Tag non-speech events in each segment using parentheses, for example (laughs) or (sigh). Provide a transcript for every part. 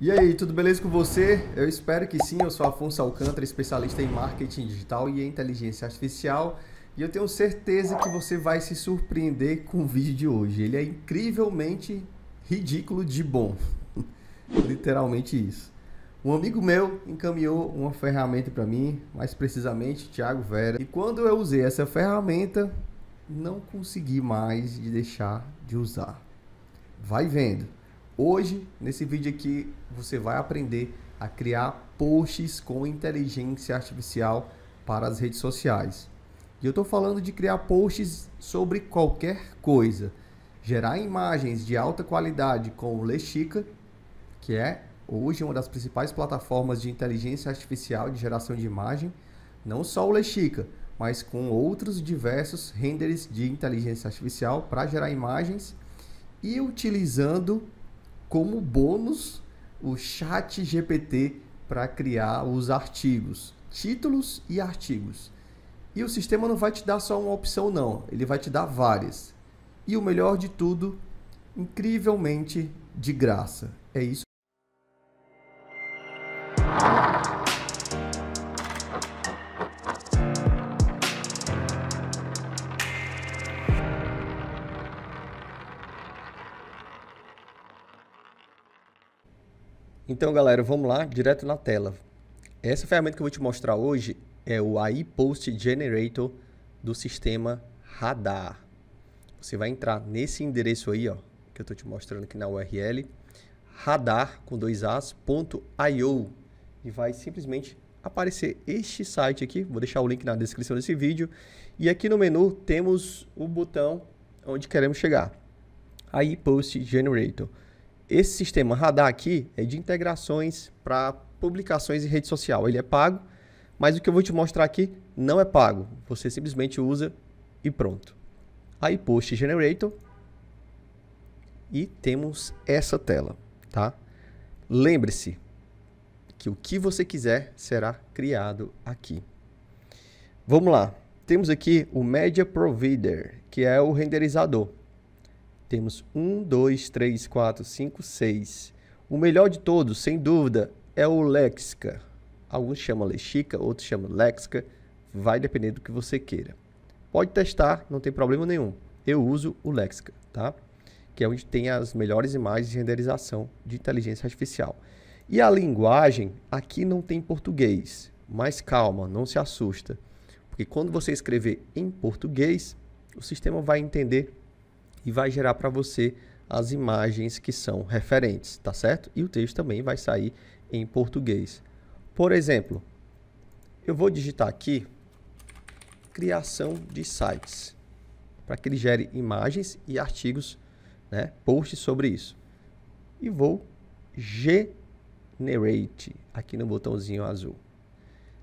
E aí, tudo beleza com você? Eu espero que sim. Eu sou Afonso Alcântara, especialista em marketing digital e inteligência artificial. E eu tenho certeza que você vai se surpreender com o vídeo de hoje. Ele é incrivelmente ridículo de bom. (laughs) Literalmente isso. Um amigo meu encaminhou uma ferramenta para mim, mais precisamente Thiago Vera. E quando eu usei essa ferramenta, não consegui mais de deixar de usar. Vai vendo. Hoje, nesse vídeo aqui, você vai aprender a criar posts com inteligência artificial para as redes sociais. E eu estou falando de criar posts sobre qualquer coisa. Gerar imagens de alta qualidade com o Lexica, que é hoje uma das principais plataformas de inteligência artificial de geração de imagem. Não só o Lexica, mas com outros diversos renders de inteligência artificial para gerar imagens e utilizando como bônus o Chat GPT para criar os artigos, títulos e artigos. E o sistema não vai te dar só uma opção não, ele vai te dar várias. E o melhor de tudo, incrivelmente de graça. É isso Então, galera, vamos lá, direto na tela. Essa ferramenta que eu vou te mostrar hoje é o AI Post Generator do sistema Radar. Você vai entrar nesse endereço aí, ó, que eu estou te mostrando aqui na URL, radar com dois io e vai simplesmente aparecer este site aqui. Vou deixar o link na descrição desse vídeo. E aqui no menu temos o botão onde queremos chegar. AI Post Generator. Esse sistema radar aqui é de integrações para publicações em rede social. Ele é pago, mas o que eu vou te mostrar aqui não é pago. Você simplesmente usa e pronto. Aí Post Generator e temos essa tela, tá? Lembre-se que o que você quiser será criado aqui. Vamos lá. Temos aqui o Media Provider, que é o renderizador. Temos um, dois, três, quatro, cinco, seis. O melhor de todos, sem dúvida, é o Lexica. Alguns chamam Lexica, outros chamam Lexica. Vai depender do que você queira. Pode testar, não tem problema nenhum. Eu uso o Lexica, tá? Que é onde tem as melhores imagens de renderização de inteligência artificial. E a linguagem, aqui não tem português. Mas calma, não se assusta. Porque quando você escrever em português, o sistema vai entender e vai gerar para você as imagens que são referentes, tá certo? E o texto também vai sair em português. Por exemplo, eu vou digitar aqui criação de sites para que ele gere imagens e artigos, né, posts sobre isso. E vou generate aqui no botãozinho azul.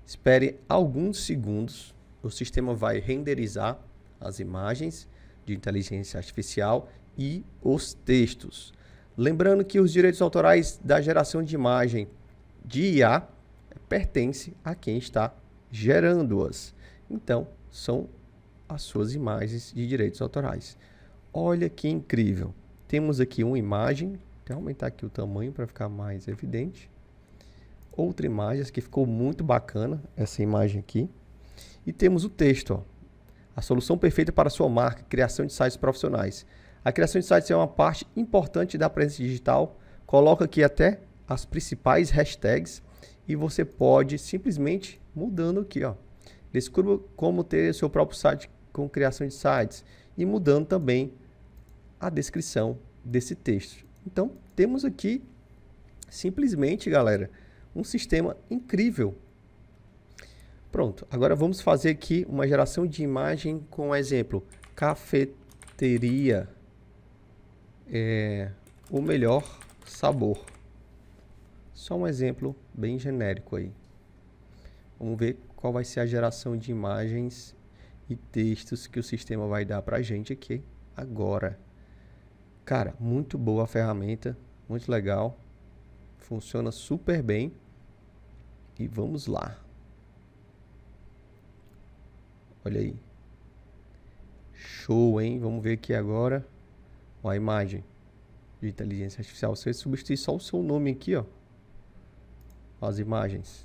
Espere alguns segundos, o sistema vai renderizar as imagens de inteligência artificial e os textos. Lembrando que os direitos autorais da geração de imagem de IA pertence a quem está gerando-as. Então, são as suas imagens de direitos autorais. Olha que incrível. Temos aqui uma imagem, até aumentar aqui o tamanho para ficar mais evidente. Outra imagem que ficou muito bacana, essa imagem aqui. E temos o texto, ó a solução perfeita para a sua marca, criação de sites profissionais. A criação de sites é uma parte importante da presença digital. Coloca aqui até as principais hashtags e você pode simplesmente mudando aqui, ó. Descubra como ter seu próprio site com criação de sites e mudando também a descrição desse texto. Então, temos aqui simplesmente, galera, um sistema incrível Pronto, agora vamos fazer aqui uma geração de imagem com exemplo, cafeteria, é, o melhor sabor. Só um exemplo bem genérico aí. Vamos ver qual vai ser a geração de imagens e textos que o sistema vai dar para a gente aqui agora. Cara, muito boa a ferramenta, muito legal, funciona super bem e vamos lá. Olha aí. Show, hein? Vamos ver aqui agora ó, a imagem de inteligência artificial. Você substitui só o seu nome aqui, ó. As imagens.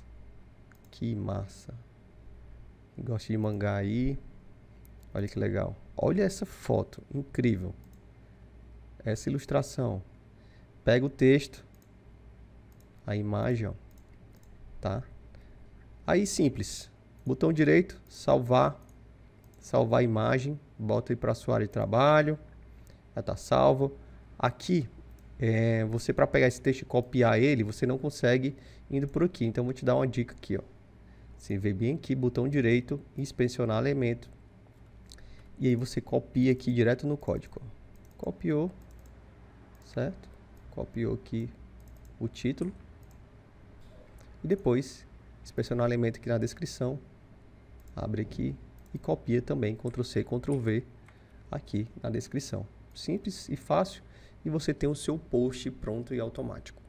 Que massa. Gosto de mangá aí. Olha que legal. Olha essa foto, incrível. Essa ilustração. Pega o texto, a imagem, ó, tá? Aí simples. Botão direito, salvar salvar a imagem, bota aí para sua área de trabalho, já está salvo. Aqui, é, você para pegar esse texto e copiar ele, você não consegue indo por aqui. Então, vou te dar uma dica aqui. Ó. Você vê bem aqui, botão direito, inspecionar elemento. E aí você copia aqui direto no código. Copiou, certo? Copiou aqui o título. E depois, inspecionar elemento aqui na descrição. Abre aqui, e copia também Ctrl C, Ctrl V aqui na descrição. Simples e fácil e você tem o seu post pronto e automático.